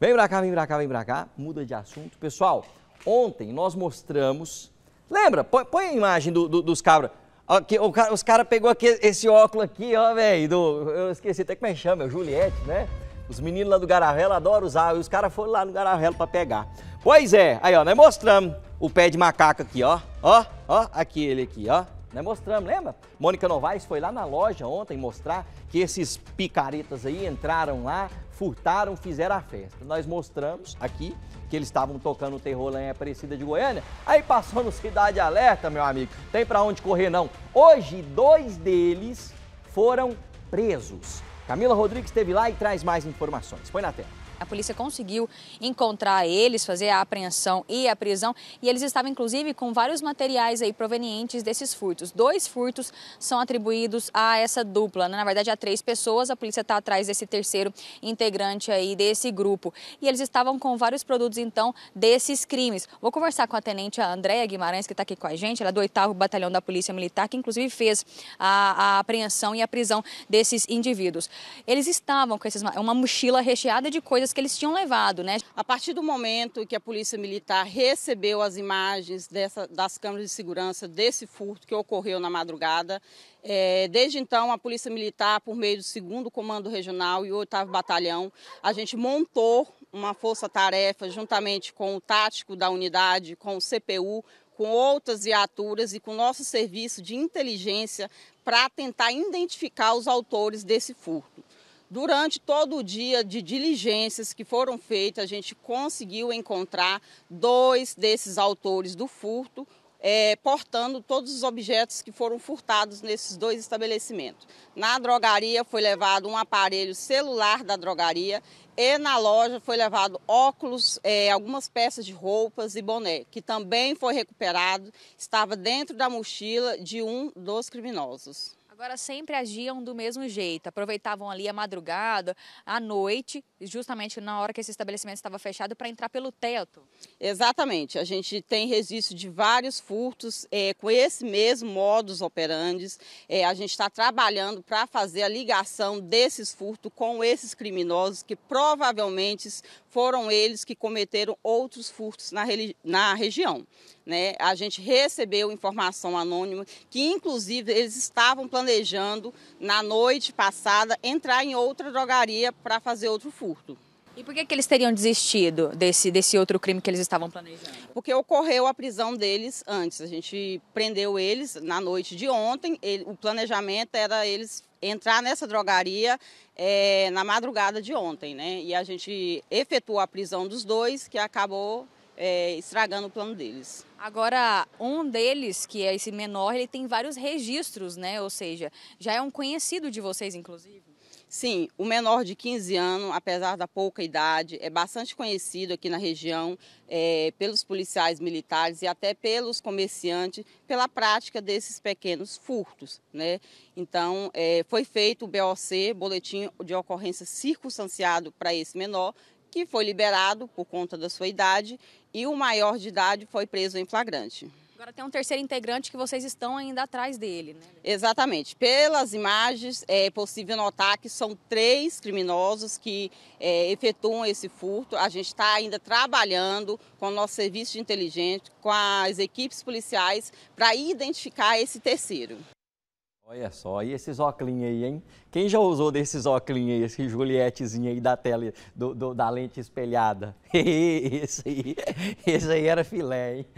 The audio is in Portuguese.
Vem pra cá, vem pra cá, vem pra cá. Muda de assunto. Pessoal, ontem nós mostramos. Lembra? Põe, põe a imagem do, do, dos cabras. Aqui, cara, os caras pegou aqui, esse óculos aqui, ó, velho. Eu esqueci até como é que chama, é o Juliette, né? Os meninos lá do Garavela adoram usar. E os caras foram lá no Garavela pra pegar. Pois é, aí, ó, nós mostramos o pé de macaco aqui, ó. Ó, ó, aqui ele aqui, ó. Né? Mostramos, lembra? Mônica Novaes foi lá na loja ontem mostrar que esses picaretas aí entraram lá, furtaram, fizeram a festa. Nós mostramos aqui que eles estavam tocando o terror lá em Aparecida de Goiânia. Aí passou no Cidade Alerta, meu amigo. Tem para onde correr, não. Hoje, dois deles foram presos. Camila Rodrigues esteve lá e traz mais informações. Põe na tela. A polícia conseguiu encontrar eles, fazer a apreensão e a prisão, e eles estavam inclusive com vários materiais aí provenientes desses furtos. Dois furtos são atribuídos a essa dupla, né? na verdade a três pessoas. A polícia está atrás desse terceiro integrante aí desse grupo, e eles estavam com vários produtos então desses crimes. Vou conversar com a tenente Andréa Guimarães que está aqui com a gente, ela é do 8 Batalhão da Polícia Militar, que inclusive fez a, a apreensão e a prisão desses indivíduos. Eles estavam com esses, uma mochila recheada de coisas que eles tinham levado, né? A partir do momento que a Polícia Militar recebeu as imagens dessa, das câmeras de segurança desse furto que ocorreu na madrugada, é, desde então a Polícia Militar, por meio do segundo Comando Regional e o oitavo Batalhão, a gente montou uma força-tarefa juntamente com o tático da unidade, com o CPU, com outras viaturas e com nosso serviço de inteligência para tentar identificar os autores desse furto. Durante todo o dia de diligências que foram feitas, a gente conseguiu encontrar dois desses autores do furto, é, portando todos os objetos que foram furtados nesses dois estabelecimentos. Na drogaria foi levado um aparelho celular da drogaria e na loja foi levado óculos, é, algumas peças de roupas e boné, que também foi recuperado, estava dentro da mochila de um dos criminosos. Agora sempre agiam do mesmo jeito, aproveitavam ali a madrugada, à noite, justamente na hora que esse estabelecimento estava fechado, para entrar pelo teto. Exatamente, a gente tem registro de vários furtos é, com esse mesmo modus operandi. É, a gente está trabalhando para fazer a ligação desses furtos com esses criminosos que provavelmente foram eles que cometeram outros furtos na, na região. Né? A gente recebeu informação anônima que, inclusive, eles estavam planejando, na noite passada, entrar em outra drogaria para fazer outro furto. E por que, que eles teriam desistido desse, desse outro crime que eles estavam planejando? Porque ocorreu a prisão deles antes. A gente prendeu eles na noite de ontem. Ele, o planejamento era eles entrar nessa drogaria é, na madrugada de ontem, né? E a gente efetuou a prisão dos dois, que acabou é, estragando o plano deles. Agora, um deles, que é esse menor, ele tem vários registros, né? Ou seja, já é um conhecido de vocês, inclusive. Sim, o menor de 15 anos, apesar da pouca idade, é bastante conhecido aqui na região é, pelos policiais militares e até pelos comerciantes pela prática desses pequenos furtos. Né? Então, é, foi feito o BOC, Boletim de Ocorrência Circunstanciado para esse menor, que foi liberado por conta da sua idade e o maior de idade foi preso em flagrante. Agora tem um terceiro integrante que vocês estão ainda atrás dele, né? Exatamente. Pelas imagens é possível notar que são três criminosos que é, efetuam esse furto. A gente está ainda trabalhando com o nosso serviço de inteligência, com as equipes policiais, para identificar esse terceiro. Olha só, e esses óculos aí, hein? Quem já usou desses óculos aí, esse Julietezinho aí da tela, do, do, da lente espelhada? esse aí, esse aí era filé, hein?